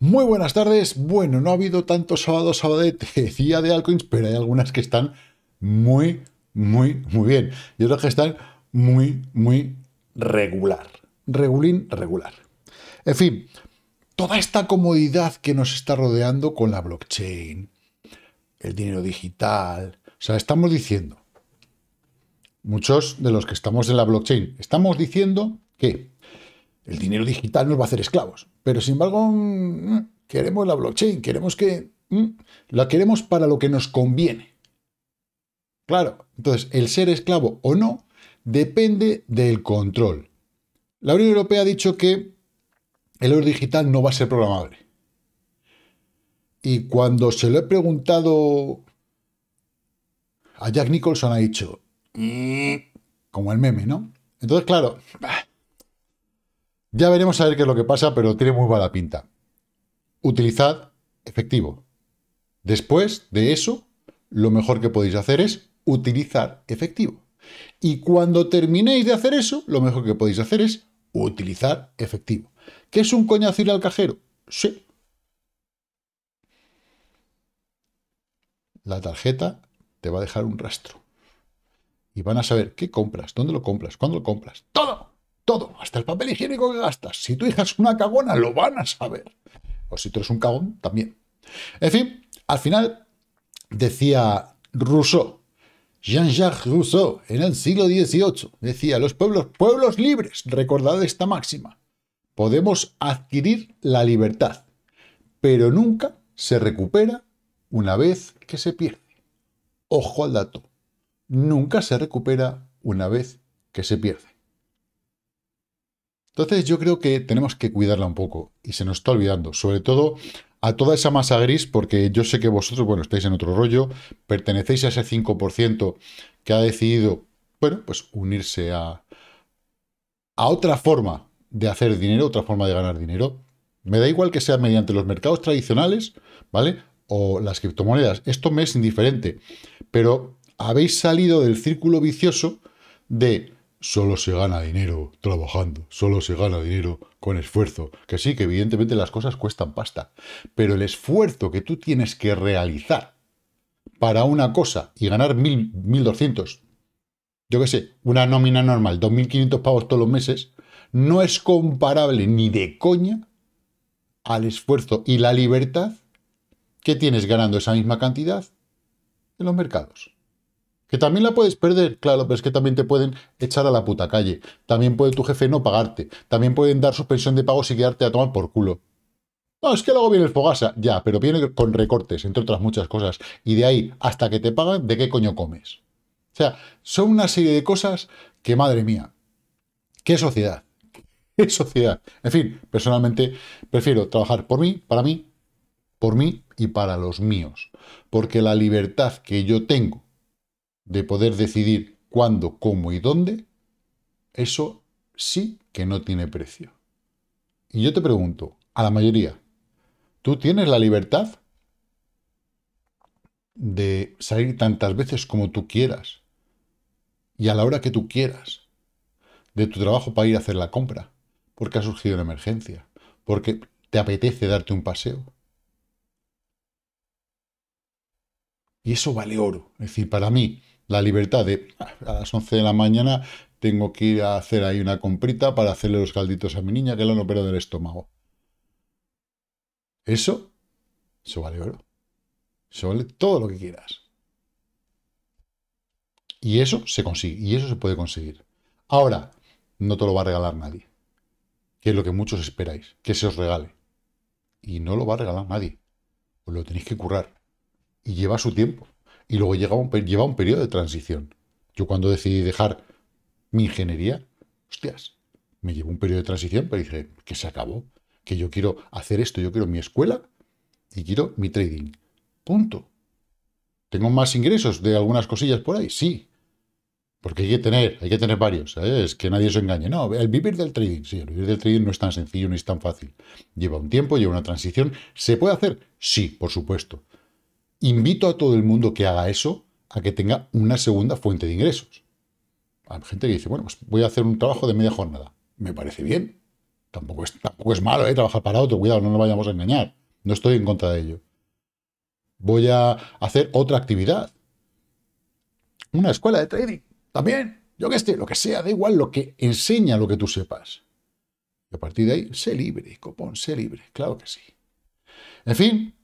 Muy buenas tardes. Bueno, no ha habido tantos sábados, de día de altcoins, pero hay algunas que están muy, muy, muy bien. Y otras que están muy, muy regular. Regulín, regular. En fin, toda esta comodidad que nos está rodeando con la blockchain, el dinero digital. O sea, estamos diciendo, muchos de los que estamos en la blockchain, estamos diciendo que el dinero digital nos va a hacer esclavos. Pero sin embargo, mm, queremos la blockchain, queremos que... Mm, la queremos para lo que nos conviene. Claro, entonces el ser esclavo o no depende del control. La Unión Europea ha dicho que el oro digital no va a ser programable. Y cuando se lo he preguntado a Jack Nicholson ha dicho, mm", como el meme, ¿no? Entonces, claro, ya veremos a ver qué es lo que pasa, pero tiene muy mala pinta. Utilizad efectivo. Después de eso, lo mejor que podéis hacer es utilizar efectivo. Y cuando terminéis de hacer eso, lo mejor que podéis hacer es utilizar efectivo. ¿Qué es un coñazo ir al cajero? Sí. La tarjeta te va a dejar un rastro. Y van a saber qué compras, dónde lo compras, cuándo lo compras. Todo, hasta el papel higiénico que gastas. Si tu hija es una cagona, lo van a saber. O si tú eres un cagón, también. En fin, al final decía Rousseau, Jean-Jacques Rousseau, en el siglo XVIII, decía, los pueblos, pueblos libres, recordad esta máxima, podemos adquirir la libertad, pero nunca se recupera una vez que se pierde. Ojo al dato, nunca se recupera una vez que se pierde. Entonces yo creo que tenemos que cuidarla un poco y se nos está olvidando, sobre todo a toda esa masa gris, porque yo sé que vosotros, bueno, estáis en otro rollo, pertenecéis a ese 5% que ha decidido, bueno, pues unirse a, otra forma de hacer dinero, otra forma de ganar dinero. Me da igual que sea mediante los mercados tradicionales, ¿vale? O las criptomonedas. Esto me es indiferente. Pero habéis salido del círculo vicioso de Solo se gana dinero trabajando, solo se gana dinero con esfuerzo. Que sí, que evidentemente las cosas cuestan pasta, pero el esfuerzo que tú tienes que realizar para una cosa y ganar mil 1.200, yo qué sé, una nómina normal, 2.500 pavos todos los meses, no es comparable ni de coña al esfuerzo y la libertad que tienes ganando esa misma cantidad en los mercados. Que también la puedes perder, claro, pero es que también te pueden echar a la puta calle. También puede tu jefe no pagarte. También pueden dar suspensión de pagos y quedarte a tomar por culo. No, es que luego viene el Fogasa. Ya, pero viene con recortes, entre otras muchas cosas. Y de ahí hasta que te pagan, ¿de qué coño comes? O sea, son una serie de cosas que, madre mía, qué sociedad, qué sociedad. En fin, personalmente prefiero trabajar por mí, para mí, por mí y para los míos. Porque la libertad que yo tengo de poder decidir cuándo, cómo y dónde, eso sí que no tiene precio. Y yo te pregunto, a la mayoría, ¿tú tienes la libertad de salir tantas veces como tú quieras y a la hora que tú quieras de tu trabajo para ir a hacer la compra? Porque ha surgido una emergencia, porque te apetece darte un paseo. Y eso vale oro. Es decir, para mí, la libertad de a las 11 de la mañana tengo que ir a hacer ahí una comprita para hacerle los calditos a mi niña que la han operado el estómago. Eso, eso vale oro. se vale todo lo que quieras. Y eso se consigue, y eso se puede conseguir. Ahora, no te lo va a regalar nadie, que es lo que muchos esperáis, que se os regale. Y no lo va a regalar nadie. Os lo tenéis que currar. Y lleva su tiempo y luego lleva un, un periodo de transición. Yo cuando decidí dejar mi ingeniería, hostias, me llevó un periodo de transición, pero dije, que se acabó, que yo quiero hacer esto, yo quiero mi escuela y quiero mi trading. Punto. ¿Tengo más ingresos de algunas cosillas por ahí? Sí. Porque hay que tener, hay que tener varios, es Que nadie se engañe. No, el vivir del trading, sí, el vivir del trading no es tan sencillo no es tan fácil. Lleva un tiempo, lleva una transición. ¿Se puede hacer? Sí, por supuesto. Invito a todo el mundo que haga eso a que tenga una segunda fuente de ingresos. Hay gente que dice, bueno, pues voy a hacer un trabajo de media jornada. Me parece bien. Tampoco es, malo ¿eh? trabajar para otro, cuidado, no nos vayamos a engañar. No estoy en contra de ello. Voy a hacer otra actividad. Una escuela de trading, también. Yo que esté. lo que sea, da igual lo que enseña lo que tú sepas. Y a partir de ahí, sé libre, copón, sé libre, claro que sí. En fin,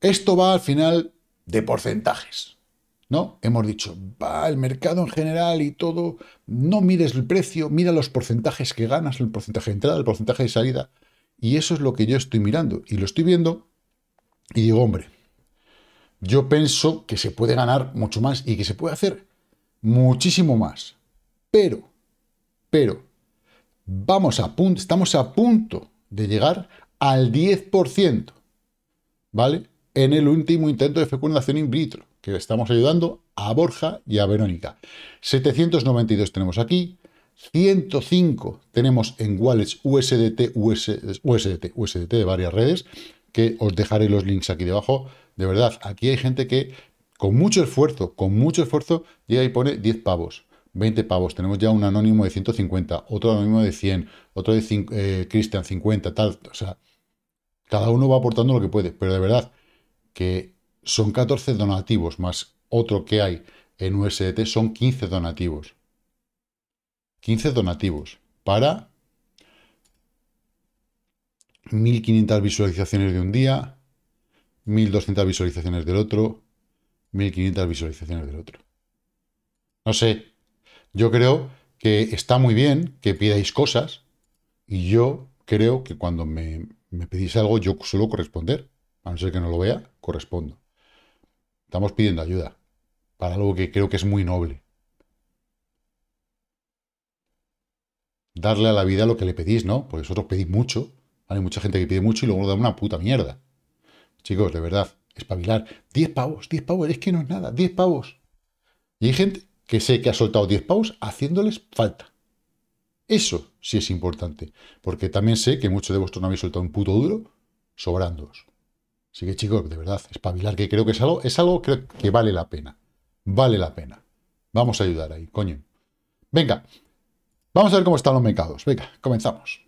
esto va al final de porcentajes. ¿No? Hemos dicho, va el mercado en general y todo, no mires el precio, mira los porcentajes que ganas, el porcentaje de entrada, el porcentaje de salida. Y eso es lo que yo estoy mirando. Y lo estoy viendo y digo, hombre, yo pienso que se puede ganar mucho más y que se puede hacer muchísimo más. Pero, pero, vamos a punto, estamos a punto de llegar al 10%. ¿Vale? en el último intento de fecundación in vitro, que estamos ayudando a Borja y a Verónica. 792 tenemos aquí, 105 tenemos en wallets USDT, USDT, USDT, de varias redes, que os dejaré los links aquí debajo. De verdad, aquí hay gente que con mucho esfuerzo, con mucho esfuerzo, llega y pone 10 pavos. 20 pavos, tenemos ya un anónimo de 150, otro anónimo de 100, otro de eh, cristian Christian 50, tal, o sea, cada uno va aportando lo que puede, pero de verdad, que son 14 donativos más otro que hay en USDT, son 15 donativos. 15 donativos para 1500 visualizaciones de un día, 1200 visualizaciones del otro, 1500 visualizaciones del otro. No sé, yo creo que está muy bien que pidáis cosas y yo creo que cuando me, pedís algo yo suelo corresponder a no ser que no lo vea, correspondo. Estamos pidiendo ayuda para algo que creo que es muy noble. Darle a la vida lo que le pedís, ¿no? Porque vosotros pedís mucho. Hay mucha gente que pide mucho y luego lo da una puta mierda. Chicos, de verdad, espabilar. 10 pavos, 10 pavos, es que no es nada, 10 pavos. Y hay gente que sé que ha soltado 10 pavos haciéndoles falta. Eso sí es importante, porque también sé que muchos de vosotros no habéis soltado un puto duro sobrándoos. Así que chicos, de verdad, espabilar, que creo que es algo, es algo que vale la pena. Vale la pena. Vamos a ayudar ahí, coño. Venga, vamos a ver cómo están los mercados. Venga, comenzamos.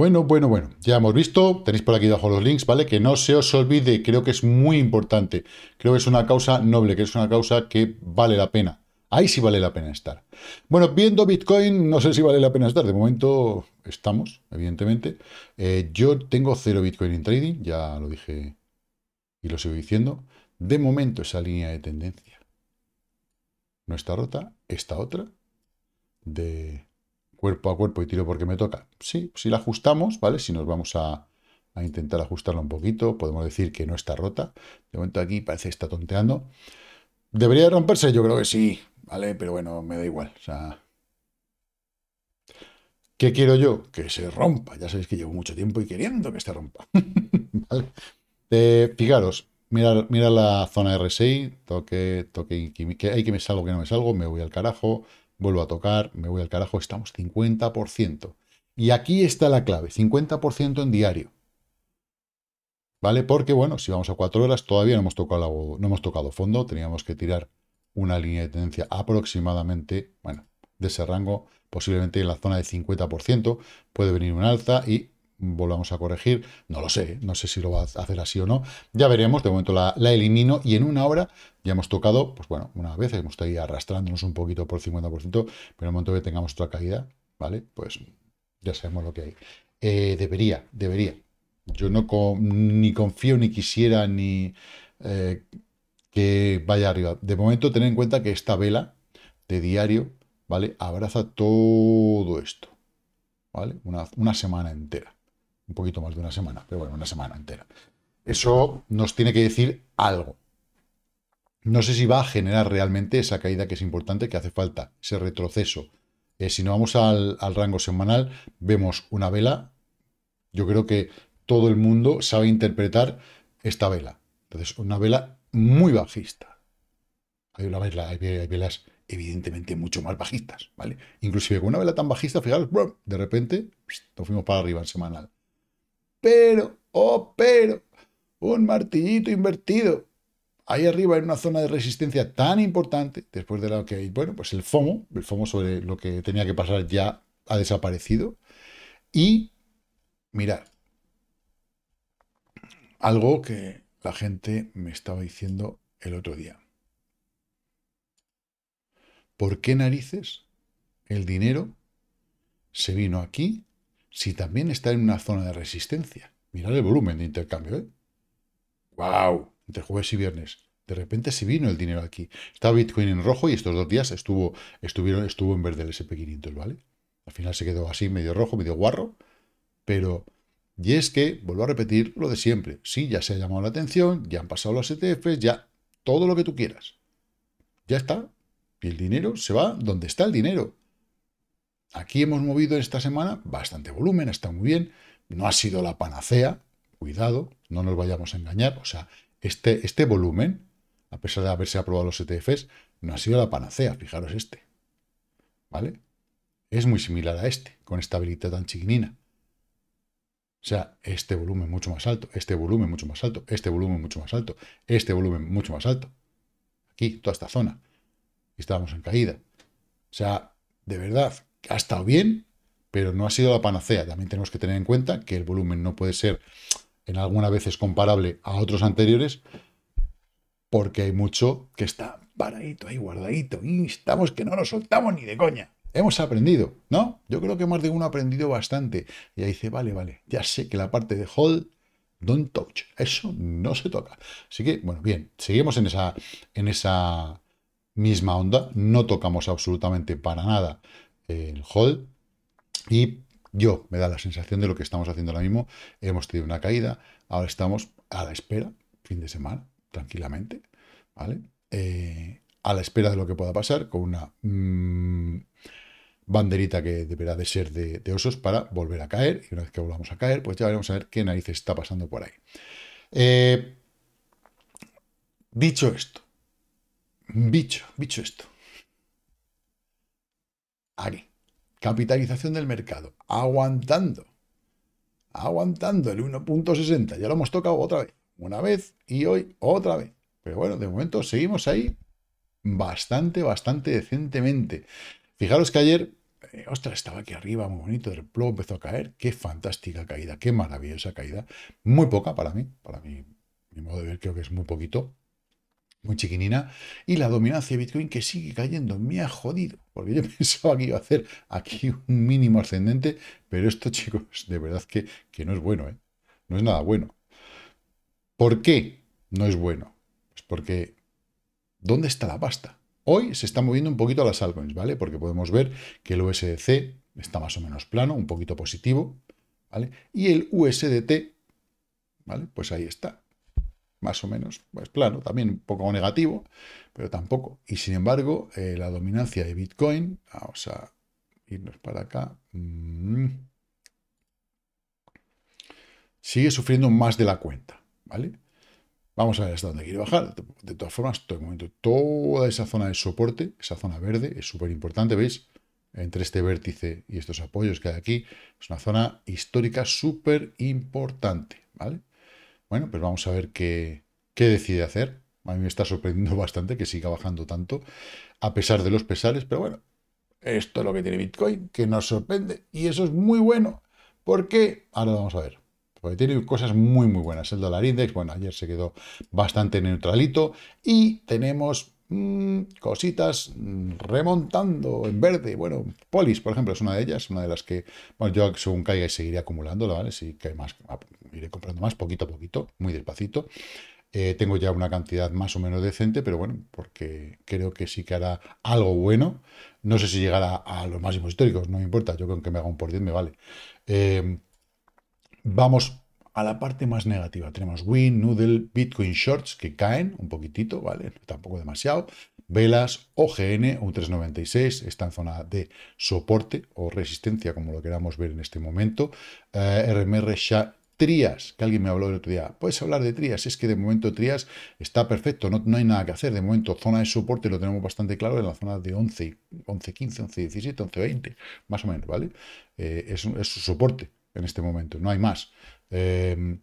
Bueno, bueno, bueno, ya hemos visto, tenéis por aquí abajo los links, ¿vale? Que no se os olvide, creo que es muy importante, creo que es una causa noble, que es una causa que vale la pena. Ahí sí vale la pena estar. Bueno, viendo Bitcoin, no sé si vale la pena estar. De momento estamos, evidentemente. Eh, yo tengo cero Bitcoin en trading, ya lo dije y lo sigo diciendo. De momento esa línea de tendencia no está rota. Esta otra de cuerpo a cuerpo y tiro porque me toca. Sí, si la ajustamos, ¿vale? Si nos vamos a, intentar ajustarla un poquito, podemos decir que no está rota. De momento aquí parece que está tonteando. ¿Debería romperse? Yo creo que sí, ¿vale? Pero bueno, me da igual. O sea, ¿Qué quiero yo? Que se rompa. Ya sabéis que llevo mucho tiempo y queriendo que se rompa. ¿Vale? Eh, fijaros, mira, mira la zona RSI, toque, toque, que hay que me salgo, que no me salgo, me voy al carajo, vuelvo a tocar, me voy al carajo, estamos 50%. Y aquí está la clave, 50% en diario. ¿Vale? Porque, bueno, si vamos a 4 horas, todavía no hemos, tocado, fondo, teníamos que tirar una línea de tendencia aproximadamente, bueno, de ese rango, posiblemente en la zona de 50%, puede venir un alza y volvamos a corregir. No lo sé, no sé si lo va a hacer así o no. Ya veremos, de momento la, elimino y en una hora ya hemos tocado, pues bueno, una vez hemos estado arrastrándonos un poquito por el 50%, pero en el momento que tengamos otra caída, ¿vale? Pues ya sabemos lo que hay. Eh, debería, debería. Yo no ni confío, ni quisiera, ni eh, que vaya arriba. De momento, tener en cuenta que esta vela de diario, ¿vale? Abraza todo esto, ¿vale? una semana entera un poquito más de una semana, pero bueno, una semana entera. Eso nos tiene que decir algo. No sé si va a generar realmente esa caída que es importante, que hace falta, ese retroceso. Eh, si no vamos al, rango semanal, vemos una vela. Yo creo que todo el mundo sabe interpretar esta vela. Entonces, una vela muy bajista. Hay, una vela, hay, velas evidentemente mucho más bajistas, ¿vale? Inclusive con una vela tan bajista, fijaros, de repente, nos fuimos para arriba en semanal pero, oh, pero, un martillito invertido ahí arriba en una zona de resistencia tan importante, después de lo que, hay, bueno, pues el FOMO, el FOMO sobre lo que tenía que pasar ya ha desaparecido. Y mirad. algo que la gente me estaba diciendo el otro día. ¿Por qué narices el dinero se vino aquí si también está en una zona de resistencia. Mirad el volumen de intercambio, ¿eh? ¡Wow! Entre jueves y viernes. De repente se vino el dinero aquí. Estaba Bitcoin en rojo y estos dos días estuvo, estuvieron, estuvo en verde el SP500, ¿vale? Al final se quedó así, medio rojo, medio guarro. Pero, y es que, vuelvo a repetir lo de siempre. Sí, ya se ha llamado la atención, ya han pasado los ETFs, ya todo lo que tú quieras. Ya está. Y el dinero se va donde está el dinero. Aquí hemos movido esta semana bastante volumen, está muy bien, no ha sido la panacea, cuidado, no nos vayamos a engañar, o sea, este, este volumen, a pesar de haberse aprobado los ETFs, no ha sido la panacea, fijaros este, ¿vale? Es muy similar a este, con estabilidad tan chiquinina. O sea, este volumen mucho más alto, este volumen mucho más alto, este volumen mucho más alto, este volumen mucho más alto. Aquí, toda esta zona. estábamos en caída. O sea, de verdad, ha estado bien, pero no ha sido la panacea. También tenemos que tener en cuenta que el volumen no puede ser en algunas veces comparable a otros anteriores, porque hay mucho que está paradito ahí, guardadito, y estamos que no lo soltamos ni de coña. Hemos aprendido, ¿no? Yo creo que más de uno ha aprendido bastante. Y ahí dice, vale, vale, ya sé que la parte de hold, don't touch, eso no se toca. Así que, bueno, bien, seguimos en esa, en esa misma onda, no tocamos absolutamente para nada en hall, Y yo me da la sensación de lo que estamos haciendo ahora mismo. Hemos tenido una caída, ahora estamos a la espera, fin de semana, tranquilamente, ¿vale? Eh, a la espera de lo que pueda pasar, con una mm, banderita que deberá de ser de, osos para volver a caer. Y una vez que volvamos a caer, pues ya veremos a ver qué narices está pasando por ahí. Eh, dicho esto, bicho, dicho esto, Capitalización del mercado. Aguantando. Aguantando el 1.60. Ya lo hemos tocado otra vez. Una vez y hoy otra vez. Pero bueno, de momento seguimos ahí bastante, bastante decentemente. Fijaros que ayer, eh, ostras, estaba aquí arriba, muy bonito, el plomo empezó a caer. Qué fantástica caída, qué maravillosa caída. Muy poca para mí, para mí, mi modo de ver creo que es muy poquito muy chiquinina, y la dominancia de Bitcoin que sigue cayendo. Me ha jodido, porque yo pensaba que iba a hacer aquí un mínimo ascendente, pero esto, chicos, de verdad que, no es bueno, ¿eh? No es nada bueno. ¿Por qué no es bueno? Es pues porque, ¿dónde está la pasta? Hoy se está moviendo un poquito las altcoins, ¿vale? Porque podemos ver que el USDC está más o menos plano, un poquito positivo, ¿vale? Y el USDT, ¿vale? Pues ahí está, más o menos, pues plano, también un poco negativo, pero tampoco. Y sin embargo, eh, la dominancia de Bitcoin, vamos ah, a irnos para acá, mm, sigue sufriendo más de la cuenta, ¿vale? Vamos a ver hasta dónde quiere bajar. De todas formas, todo el momento, toda esa zona de soporte, esa zona verde, es súper importante, ¿veis? Entre este vértice y estos apoyos que hay aquí, es una zona histórica súper importante, ¿vale? Bueno, pues vamos a ver qué, qué decide hacer. A mí me está sorprendiendo bastante que siga bajando tanto, a pesar de los pesares, pero bueno, esto es lo que tiene Bitcoin, que nos sorprende, y eso es muy bueno, porque ahora vamos a ver. Porque tiene cosas muy, muy buenas. El dólar index, bueno, ayer se quedó bastante neutralito. Y tenemos Mm, cositas mm, remontando en verde. Bueno, Polis, por ejemplo, es una de ellas, una de las que, bueno, yo según caiga y seguiré acumulándola, ¿vale? Si cae más, iré comprando más, poquito a poquito, muy despacito. Eh, tengo ya una cantidad más o menos decente, pero bueno, porque creo que sí que hará algo bueno. No sé si llegará a los máximos históricos, no me importa, yo creo que me haga un por 10 me vale. Eh, vamos a la parte más negativa. Tenemos Win, Noodle, Bitcoin Shorts que caen un poquitito, ¿vale? Tampoco demasiado. Velas, OGN, un 396, está en zona de soporte o resistencia, como lo queramos ver en este momento. RMR, eh, Sha, Trias, que alguien me habló el otro día. Puedes hablar de Trias? es que de momento Trias está perfecto, no, hay nada que hacer. De momento, zona de soporte lo tenemos bastante claro en la zona de 11, 11 15, 11, 17, 11, 20, más o menos, ¿vale? Eh, es, es su soporte en este momento, no hay más. Em,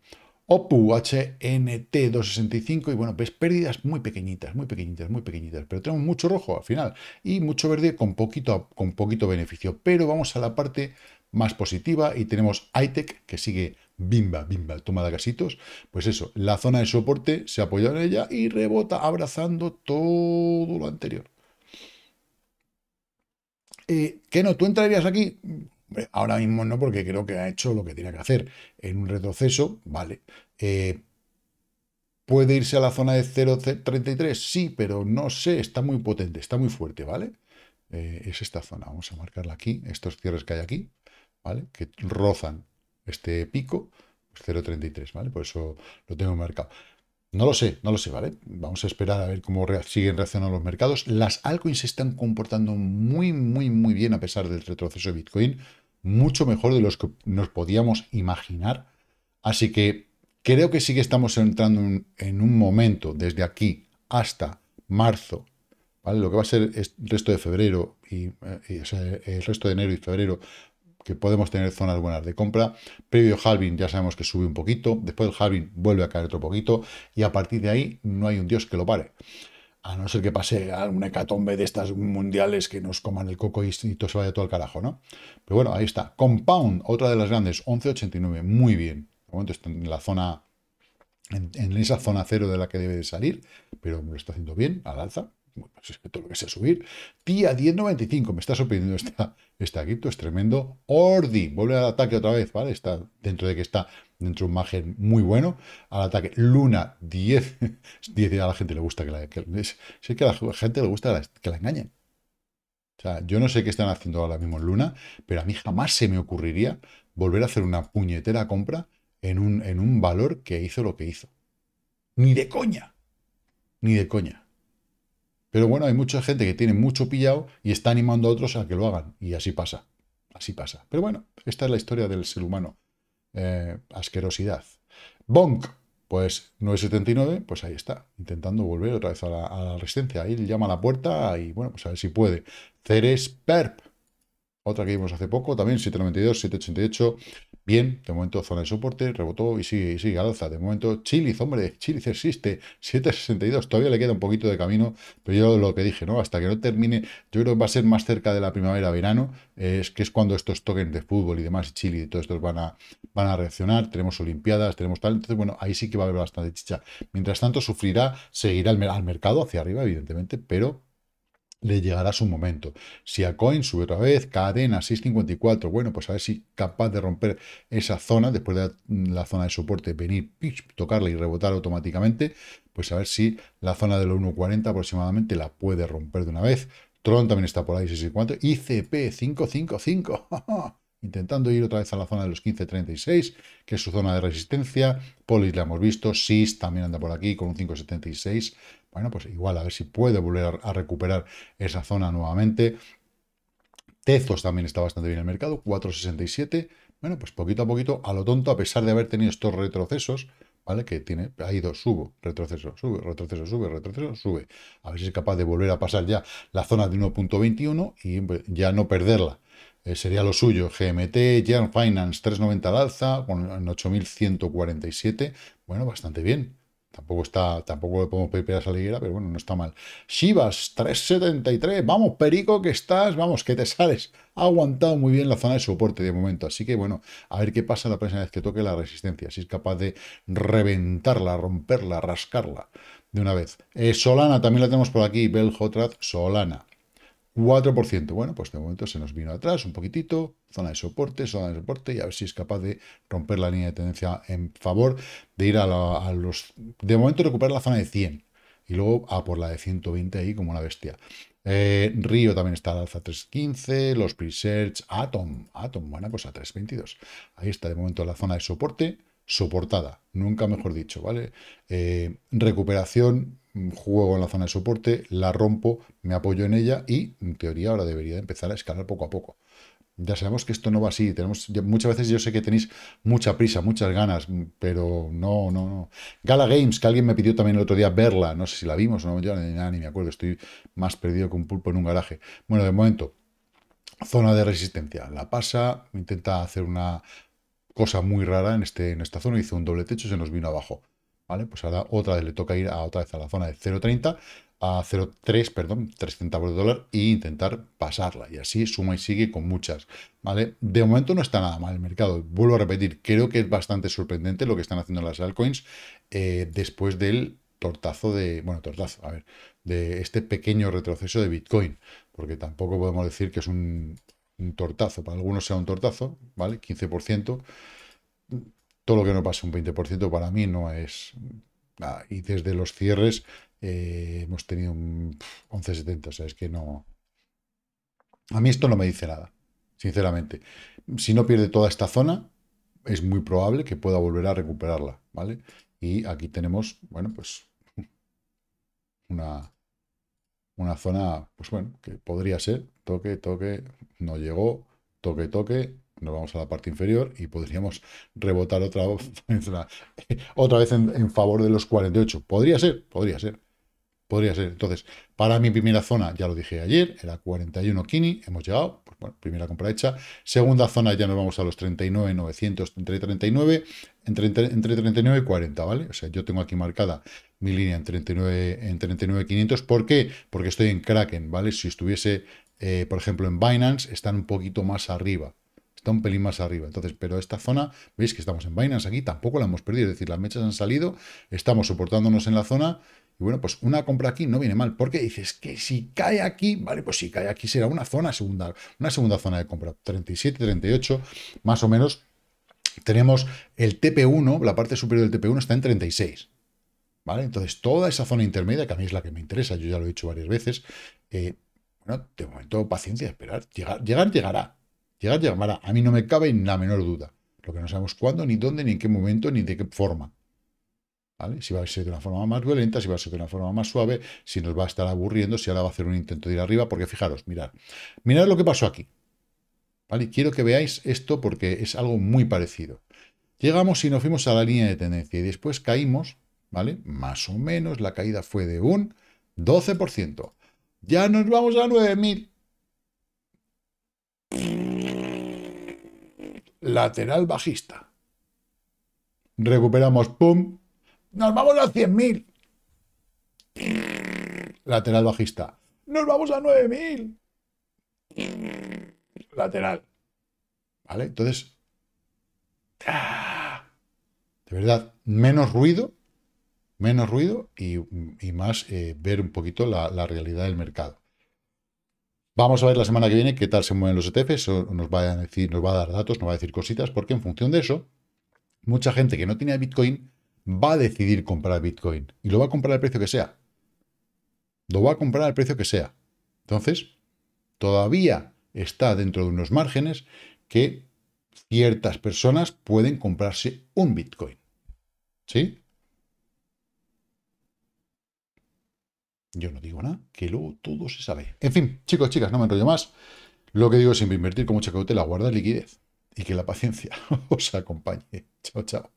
opu HNT265 y bueno, ves pérdidas muy pequeñitas, muy pequeñitas, muy pequeñitas, pero tenemos mucho rojo al final y mucho verde con poquito, con poquito beneficio. Pero vamos a la parte más positiva y tenemos ITEC que sigue bimba, bimba, toma de casitos. Pues eso, la zona de soporte se apoya en ella y rebota abrazando todo lo anterior. que eh, ¿Qué no? ¿Tú entrarías aquí? Ahora mismo no, porque creo que ha hecho lo que tiene que hacer. En un retroceso, vale. Eh, ¿Puede irse a la zona de 0.33? Sí, pero no sé, está muy potente, está muy fuerte, ¿vale? Eh, es esta zona, vamos a marcarla aquí, estos cierres que hay aquí, ¿vale? Que rozan este pico, pues 0.33, ¿vale? Por eso lo tengo marcado. No lo sé, no lo sé, ¿vale? Vamos a esperar a ver cómo siguen reaccionando los mercados. Las altcoins se están comportando muy, muy, muy bien a pesar del retroceso de Bitcoin. Mucho mejor de los que nos podíamos imaginar. Así que creo que sí que estamos entrando en, un momento desde aquí hasta marzo, ¿vale? Lo que va a ser el resto de febrero y, eh, el resto de enero y febrero que podemos tener zonas buenas de compra. Previo halving ya sabemos que sube un poquito, después del halving vuelve a caer otro poquito y a partir de ahí no hay un dios que lo pare. A no ser que pase alguna hecatombe de estas mundiales que nos coman el coco y, todo se vaya todo al carajo, ¿no? Pero bueno, ahí está. Compound, otra de las grandes, 11.89, muy bien. momento está en la zona en, en, esa zona cero de la que debe de salir, pero lo está haciendo bien, al alza pues todo lo que sea subir. Tía, 10.95, me está sorprendiendo esta, esta cripto, es tremendo. Ordi, vuelve al ataque otra vez, ¿vale? Está dentro de que está dentro de un margen muy bueno. Al ataque, Luna, 10. 10 a la gente le gusta que la... que a la gente le gusta que la engañen. O sea, yo no sé qué están haciendo ahora mismo en Luna, pero a mí jamás se me ocurriría volver a hacer una puñetera compra en un, en un valor que hizo lo que hizo. Ni de coña. Ni de coña. Pero bueno, hay mucha gente que tiene mucho pillado y está animando a otros a que lo hagan. Y así pasa. Así pasa. Pero bueno, esta es la historia del ser humano. Eh, asquerosidad. Bonk, pues 979, pues ahí está, intentando volver otra vez a la, resistencia. Ahí llama a la puerta y bueno, pues a ver si puede. Ceres Perp, otra que vimos hace poco, también 792, 788. Bien, de momento zona de soporte, rebotó y sigue, y sigue alza. De momento, Chiliz, hombre, Chile existe, 762. Todavía le queda un poquito de camino, pero yo lo que dije, ¿no? Hasta que no termine, yo creo que va a ser más cerca de la primavera-verano, eh, es que es cuando estos tokens de fútbol y demás, Chile y todos estos van a, van a reaccionar. Tenemos Olimpiadas, tenemos tal. Entonces, bueno, ahí sí que va a haber bastante chicha. Mientras tanto, sufrirá, seguirá al mercado hacia arriba, evidentemente, pero le llegará su momento. Si a Coin sube otra vez, cadena 654, bueno, pues a ver si capaz de romper esa zona, después de la, zona de soporte, venir, tocarla y rebotar automáticamente, pues a ver si la zona de los 1.40 aproximadamente la puede romper de una vez. Tron también está por ahí, 654, y CP 555. intentando ir otra vez a la zona de los 15.36, que es su zona de resistencia. Polis la hemos visto, SIS también anda por aquí con un 5.76. Bueno, pues igual, a ver si puede volver a recuperar esa zona nuevamente. Tezos también está bastante bien en el mercado, 4,67. Bueno, pues poquito a poquito, a lo tonto, a pesar de haber tenido estos retrocesos, ¿vale? Que tiene, ha ido, subo, retroceso, sube, retroceso, sube, retroceso, sube. A ver si es capaz de volver a pasar ya la zona de 1.21 y pues, ya no perderla. Eh, sería lo suyo. GMT, Jan Finance, 3.90 al alza, con 8.147. Bueno, bastante bien. Tampoco está, tampoco le podemos pedir a la pero bueno, no está mal. Shivas, 373. Vamos, Perico, que estás, vamos, que te sales. Ha aguantado muy bien la zona de soporte de momento. Así que bueno, a ver qué pasa la próxima vez que toque la resistencia. Si es capaz de reventarla, romperla, rascarla de una vez. Eh, Solana, también la tenemos por aquí. Bel Solana. 4%. Bueno, pues de momento se nos vino atrás un poquitito, zona de soporte, zona de soporte, y a ver si es capaz de romper la línea de tendencia en favor de ir a, los... De momento recuperar la zona de 100 y luego a por la de 120 ahí como una bestia. Eh, Río también está al alza 3.15, los Presearch, Atom, Atom, bueno, cosa pues 3.22. Ahí está de momento la zona de soporte, soportada, nunca mejor dicho, ¿vale? Eh, recuperación, juego en la zona de soporte, la rompo, me apoyo en ella y en teoría ahora debería empezar a escalar poco a poco. Ya sabemos que esto no va así, tenemos, muchas veces yo sé que tenéis mucha prisa, muchas ganas, pero no, no, no. Gala Games, que alguien me pidió también el otro día verla, no sé si la vimos o no, yo ni me acuerdo, estoy más perdido que un pulpo en un garaje. Bueno, de momento, zona de resistencia, la pasa, intenta hacer una cosa muy rara en, este, en esta zona, hizo un doble techo y se nos vino abajo. ¿Vale? Pues ahora otra vez le toca ir a otra vez a la zona de 0.30, a 0.3, perdón, 3 centavos de dólar e intentar pasarla. Y así suma y sigue con muchas, ¿vale? De momento no está nada mal el mercado. Vuelvo a repetir, creo que es bastante sorprendente lo que están haciendo las altcoins eh, después del tortazo de, bueno, tortazo, a ver, de este pequeño retroceso de Bitcoin, porque tampoco podemos decir que es un un tortazo, para algunos sea un tortazo, ¿vale? 15%. Todo lo que no pase un 20% para mí no es Y desde los cierres eh, hemos tenido un 11,70, o sea, es que no... A mí esto no me dice nada, sinceramente. Si no pierde toda esta zona, es muy probable que pueda volver a recuperarla, ¿vale? Y aquí tenemos, bueno, pues una, una zona, pues bueno, que podría ser toque, toque, no llegó, toque, toque, nos vamos a la parte inferior y podríamos rebotar otra, otra vez en, favor de los 48. Podría ser, podría ser, podría ser. Entonces, para mi primera zona, ya lo dije ayer, era 41 Kini, hemos llegado, pues bueno, primera compra hecha. Segunda zona ya nos vamos a los 39, entre 39, entre, entre 39 y 40, ¿vale? O sea, yo tengo aquí marcada mi línea en 39 en 39.500. ¿Por qué? Porque estoy en Kraken, ¿vale? Si estuviese, eh, por ejemplo, en Binance, están un poquito más arriba. Está un pelín más arriba. Entonces, pero esta zona, veis que estamos en Binance aquí, tampoco la hemos perdido. Es decir, las mechas han salido, estamos soportándonos en la zona. Y bueno, pues una compra aquí no viene mal, porque dices que si cae aquí, vale, pues si cae aquí será una zona segunda, una segunda zona de compra, 37, 38, más o menos. Tenemos el TP1, la parte superior del TP1 está en 36, ¿vale? Entonces, toda esa zona intermedia, que a mí es la que me interesa, yo ya lo he dicho varias veces, eh, bueno, de momento paciencia, esperar. Llegar, llegar llegará. Llegar llegará. A mí no me cabe la menor duda. Lo que no sabemos cuándo, ni dónde, ni en qué momento, ni de qué forma. ¿Vale? Si va a ser de una forma más violenta, si va a ser de una forma más suave, si nos va a estar aburriendo, si ahora va a hacer un intento de ir arriba, porque fijaros, mirad, mirad lo que pasó aquí. ¿Vale? Quiero que veáis esto porque es algo muy parecido. Llegamos y nos fuimos a la línea de tendencia y después caímos ¿vale? Más o menos la caída fue de un 12%. Ya nos vamos a 9.000. Lateral bajista. Recuperamos, ¡pum! Nos vamos a 100.000. Lateral bajista. Nos vamos a 9.000. Lateral. ¿Vale? Entonces, ¡ah! de verdad, menos ruido menos ruido y, más eh, ver un poquito la, realidad del mercado. Vamos a ver la semana que viene qué tal se mueven los ETFs, nos va, a decir, nos va a dar datos, nos va a decir cositas, porque en función de eso, mucha gente que no tenía Bitcoin va a decidir comprar Bitcoin y lo va a comprar al precio que sea. Lo va a comprar al precio que sea. Entonces, todavía está dentro de unos márgenes que ciertas personas pueden comprarse un Bitcoin. ¿Sí? Yo no digo nada, que luego todo se sabe. En fin, chicos, chicas, no me enrollo más. Lo que digo es siempre invertir con mucha cautela, guarda liquidez y que la paciencia os acompañe. Chao, chao.